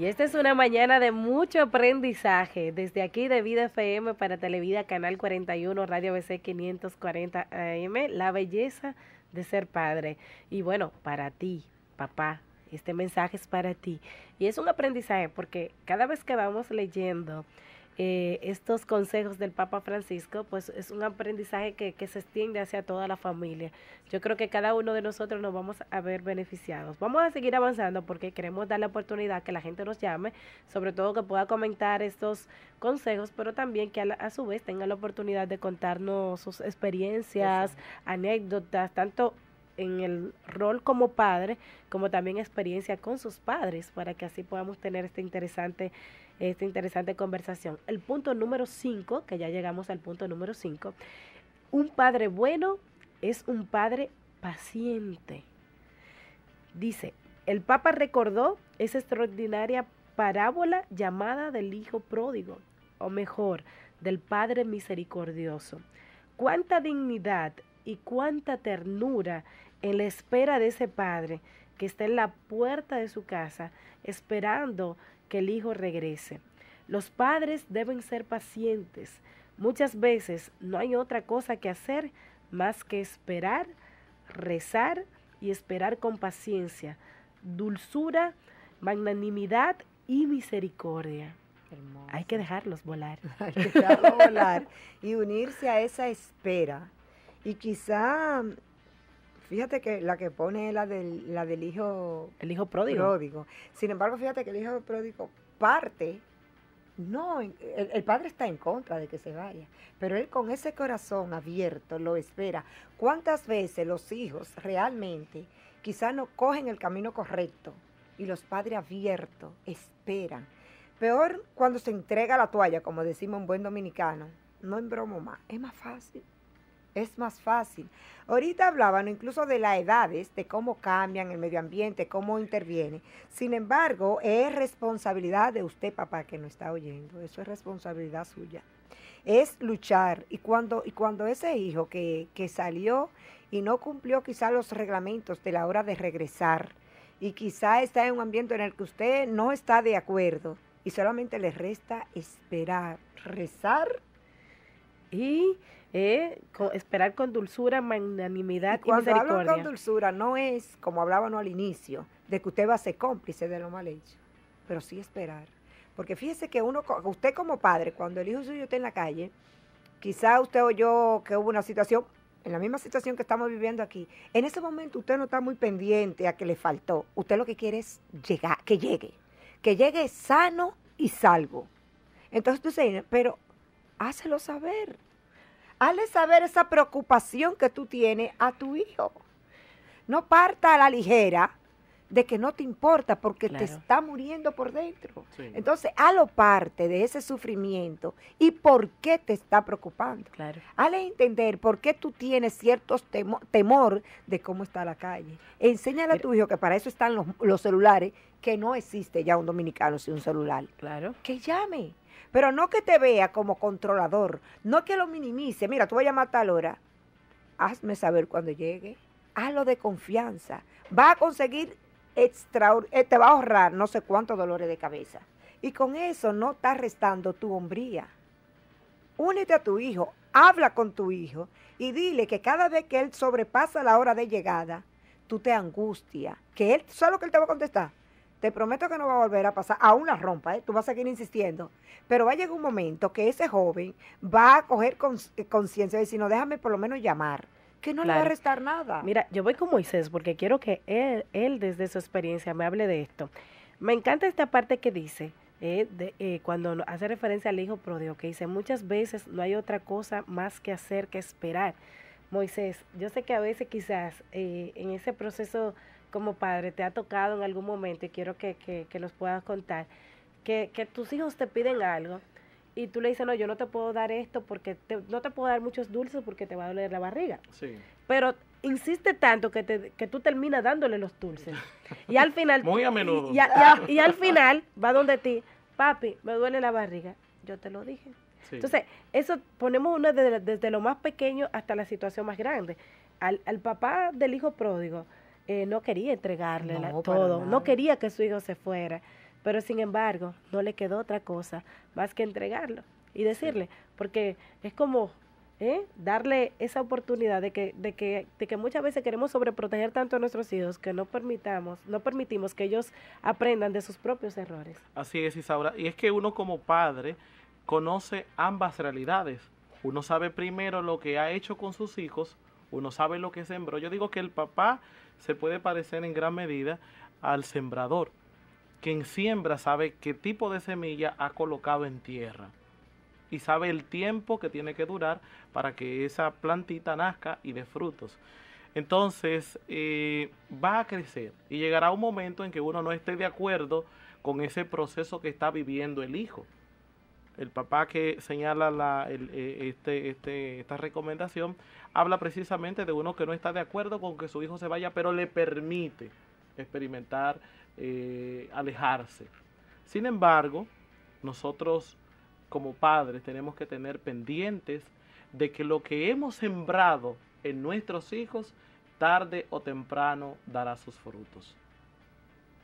Y esta es una mañana de mucho aprendizaje desde aquí de Vida FM para Televida, Canal 41, Radio BC 540 AM, la belleza de ser padre. Y bueno, para ti, papá, este mensaje es para ti. Y es un aprendizaje porque cada vez que vamos leyendo eh, estos consejos del Papa Francisco, pues es un aprendizaje que, se extiende hacia toda la familia. Yo creo que cada uno de nosotros nos vamos a ver beneficiados. Vamos a seguir avanzando porque queremos dar la oportunidad que la gente nos llame, sobre todo que pueda comentar estos consejos, pero también que a, su vez tenga la oportunidad de contarnos sus experiencias, anécdotas, tanto en el rol como padre, como también experiencia con sus padres, para que así podamos tener esta interesante, esta interesante conversación. El punto número 5, que ya llegamos al punto número 5, un padre bueno es un padre paciente. Dice, el Papa recordó esa extraordinaria parábola llamada del Hijo Pródigo, o mejor, del Padre Misericordioso. Cuánta dignidad y cuánta ternura en la espera de ese padre que está en la puerta de su casa esperando que el hijo regrese. Los padres deben ser pacientes. Muchas veces no hay otra cosa que hacer más que esperar, rezar y esperar con paciencia, dulzura, magnanimidad y misericordia. Hay que dejarlos volar. Hay que dejarlos volar y unirse a esa espera y quizá, fíjate que la que pone es la del, la del hijo... El hijo pródigo. Sin embargo, fíjate que el hijo pródigo parte, no, el, padre está en contra de que se vaya, pero él con ese corazón abierto lo espera. ¿Cuántas veces los hijos realmente quizá no cogen el camino correcto y los padres abiertos esperan? Peor cuando se entrega la toalla, como decimos un buen dominicano, no en bromo más, es más fácil es más fácil. Ahorita hablaban incluso de las edades, de cómo cambian el medio ambiente, cómo interviene. Sin embargo, es responsabilidad de usted, papá, que no está oyendo. Eso es responsabilidad suya. Es luchar. Y cuando, y cuando ese hijo que, que salió y no cumplió quizá los reglamentos de la hora de regresar, y quizá está en un ambiente en el que usted no está de acuerdo, y solamente le resta esperar, rezar y eh, esperar con dulzura, magnanimidad y, cuando y misericordia. Hablo con dulzura no es, como hablábamos al inicio, de que usted va a ser cómplice de lo mal hecho, pero sí esperar. Porque fíjese que uno, usted como padre, cuando el hijo suyo está en la calle, quizá usted oyó que hubo una situación, en la misma situación que estamos viviendo aquí, en ese momento usted no está muy pendiente a que le faltó. Usted lo que quiere es llegar, que llegue, que llegue sano y salvo. Entonces tú dices, pero hácelo saber. Hazle saber esa preocupación que tú tienes a tu hijo. No parta a la ligera de que no te importa porque te está muriendo por dentro. Entonces, lo parte de ese sufrimiento y por qué te está preocupando. Claro. Hale entender por qué tú tienes ciertos temor de cómo está la calle. Enséñale a tu hijo que para eso están los, celulares, que no existe ya un dominicano sin un celular. Claro. Que llame. Pero no que te vea como controlador, no que lo minimice. Mira, tú voy a llamar a tal hora. Hazme saber cuando llegue. Hazlo de confianza. Va a conseguir eh, te va a ahorrar no sé cuántos dolores de cabeza. Y con eso no estás restando tu hombría. Únete a tu hijo, habla con tu hijo y dile que cada vez que él sobrepasa la hora de llegada, tú te angustias. Que él, solo que él te va a contestar. Te prometo que no va a volver a pasar, aún la rompa, ¿eh? tú vas a seguir insistiendo. Pero va a llegar un momento que ese joven va a coger eh, conciencia y decir, no, déjame por lo menos llamar que no le va a restar nada. Mira, yo voy con Moisés porque quiero que él, desde su experiencia me hable de esto. Me encanta esta parte que dice, eh, de, eh, cuando hace referencia al hijo prodigio que dice, muchas veces no hay otra cosa más que hacer que esperar. Moisés, yo sé que a veces quizás eh, en ese proceso como padre te ha tocado en algún momento, y quiero que, que, nos puedas contar, que tus hijos te piden algo y tú le dices, no, yo no te puedo dar esto porque no te puedo dar muchos dulces porque te va a doler la barriga. Sí. Pero insiste tanto que, te, que tú terminas dándole los dulces. Y al final... Muy a menudo. Y, al final va donde ti, papi, me duele la barriga. Yo te lo dije. Entonces, eso ponemos una desde, lo más pequeño hasta la situación más grande. Al, papá del hijo pródigo eh, no quería entregarle todo, no quería que su hijo se fuera. Pero sin embargo, no le quedó otra cosa más que entregarlo y decirle, porque es como ¿eh? darle esa oportunidad de que, de, que, que muchas veces queremos sobreproteger tanto a nuestros hijos que no permitamos, no permitimos que ellos aprendan de sus propios errores. Así es, Isaura. Y es que uno como padre conoce ambas realidades. Uno sabe primero lo que ha hecho con sus hijos, uno sabe lo que sembró. Yo digo que el papá se puede parecer en gran medida al sembrador. Quien siembra sabe qué tipo de semilla ha colocado en tierra y sabe el tiempo que tiene que durar para que esa plantita nazca y dé frutos. Entonces eh, va a crecer y llegará un momento en que uno no esté de acuerdo con ese proceso que está viviendo el hijo. El papá que señala eh, este, este, esta recomendación habla precisamente de uno que no está de acuerdo con que su hijo se vaya, pero le permite experimentar eh, alejarse. Sin embargo, nosotros como padres tenemos que tener pendientes de que lo que hemos sembrado en nuestros hijos, tarde o temprano dará sus frutos.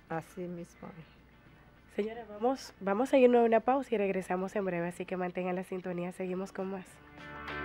Así mismo. señora vamos, vamos a irnos a una pausa y regresamos en breve, así que mantengan la sintonía, seguimos con más.